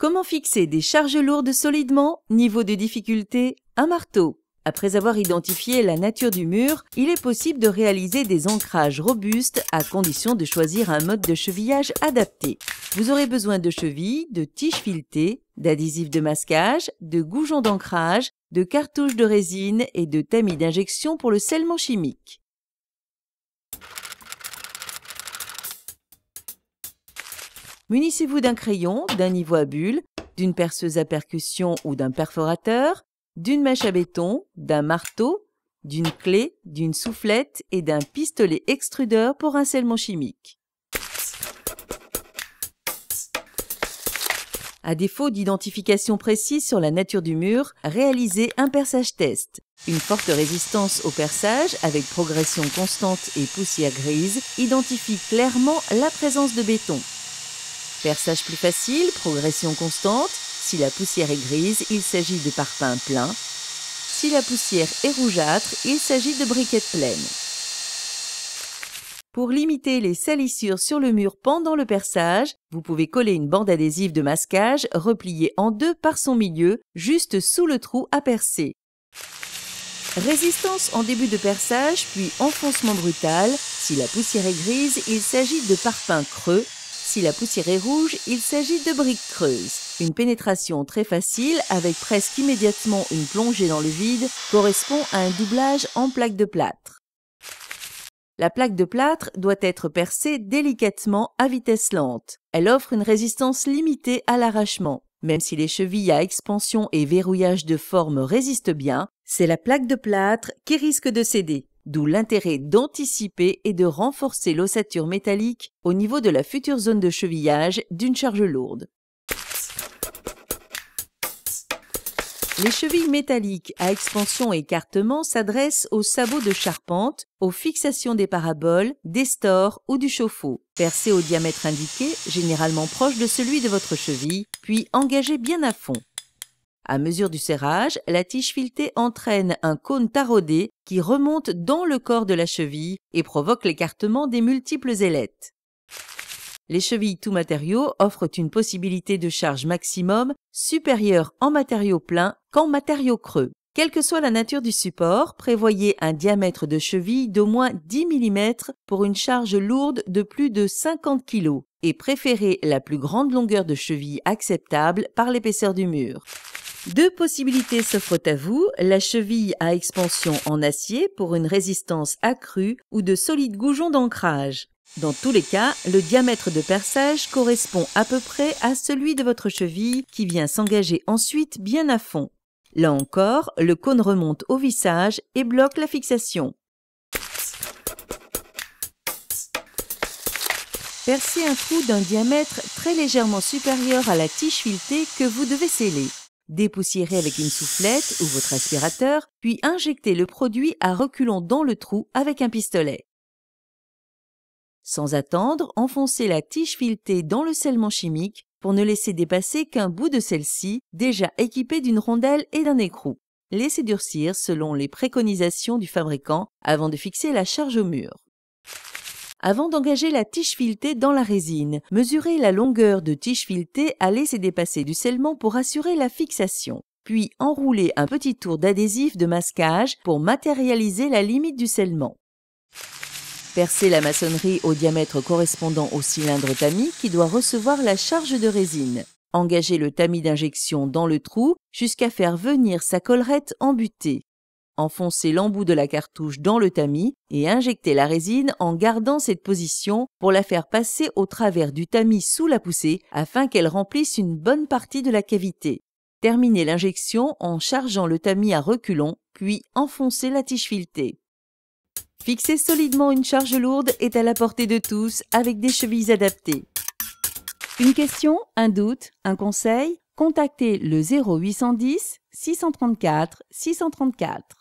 Comment fixer des charges lourdes solidement Niveau de difficulté, un marteau. Après avoir identifié la nature du mur, il est possible de réaliser des ancrages robustes à condition de choisir un mode de chevillage adapté. Vous aurez besoin de chevilles, de tiges filetées, d'adhésifs de masquage, de goujons d'ancrage, de cartouches de résine et de tamis d'injection pour le scellement chimique. Munissez-vous d'un crayon, d'un niveau à bulles, d'une perceuse à percussion ou d'un perforateur, d'une mèche à béton, d'un marteau, d'une clé, d'une soufflette et d'un pistolet extrudeur pour un scellement chimique. À défaut d'identification précise sur la nature du mur, réalisez un perçage test. Une forte résistance au perçage avec progression constante et poussière grise identifie clairement la présence de béton. Perçage plus facile, progression constante. Si la poussière est grise, il s'agit de parfums plein. Si la poussière est rougeâtre, il s'agit de briquettes pleines. Pour limiter les salissures sur le mur pendant le perçage, vous pouvez coller une bande adhésive de masquage repliée en deux par son milieu, juste sous le trou à percer. Résistance en début de perçage, puis enfoncement brutal. Si la poussière est grise, il s'agit de parpaings creux. Si la poussière est rouge, il s'agit de briques creuses. Une pénétration très facile avec presque immédiatement une plongée dans le vide correspond à un doublage en plaque de plâtre. La plaque de plâtre doit être percée délicatement à vitesse lente. Elle offre une résistance limitée à l'arrachement. Même si les chevilles à expansion et verrouillage de forme résistent bien, c'est la plaque de plâtre qui risque de céder d'où l'intérêt d'anticiper et de renforcer l'ossature métallique au niveau de la future zone de chevillage d'une charge lourde. Les chevilles métalliques à expansion et écartement s'adressent aux sabots de charpente, aux fixations des paraboles, des stores ou du chauffe-eau. Percez au diamètre indiqué, généralement proche de celui de votre cheville, puis engagez bien à fond. À mesure du serrage, la tige filetée entraîne un cône taraudé qui remonte dans le corps de la cheville et provoque l'écartement des multiples ailettes. Les chevilles tout matériaux offrent une possibilité de charge maximum supérieure en matériaux pleins qu'en matériaux creux. Quelle que soit la nature du support, prévoyez un diamètre de cheville d'au moins 10 mm pour une charge lourde de plus de 50 kg et préférez la plus grande longueur de cheville acceptable par l'épaisseur du mur. Deux possibilités s'offrent à vous, la cheville à expansion en acier pour une résistance accrue ou de solides goujons d'ancrage. Dans tous les cas, le diamètre de perçage correspond à peu près à celui de votre cheville qui vient s'engager ensuite bien à fond. Là encore, le cône remonte au vissage et bloque la fixation. Percez un trou d'un diamètre très légèrement supérieur à la tige filetée que vous devez sceller. Dépoussiérez avec une soufflette ou votre aspirateur, puis injectez le produit à reculons dans le trou avec un pistolet. Sans attendre, enfoncez la tige filetée dans le scellement chimique pour ne laisser dépasser qu'un bout de celle-ci, déjà équipé d'une rondelle et d'un écrou. Laissez durcir selon les préconisations du fabricant avant de fixer la charge au mur avant d'engager la tige filetée dans la résine. Mesurez la longueur de tige filetée à laisser dépasser du scellement pour assurer la fixation. Puis enroulez un petit tour d'adhésif de masquage pour matérialiser la limite du scellement. Percez la maçonnerie au diamètre correspondant au cylindre tamis qui doit recevoir la charge de résine. Engagez le tamis d'injection dans le trou jusqu'à faire venir sa collerette embutée. Enfoncer l'embout de la cartouche dans le tamis et injecter la résine en gardant cette position pour la faire passer au travers du tamis sous la poussée afin qu'elle remplisse une bonne partie de la cavité. Terminez l'injection en chargeant le tamis à reculons, puis enfoncez la tige filetée. Fixer solidement une charge lourde est à la portée de tous avec des chevilles adaptées. Une question, un doute, un conseil Contactez le 0810 634 634.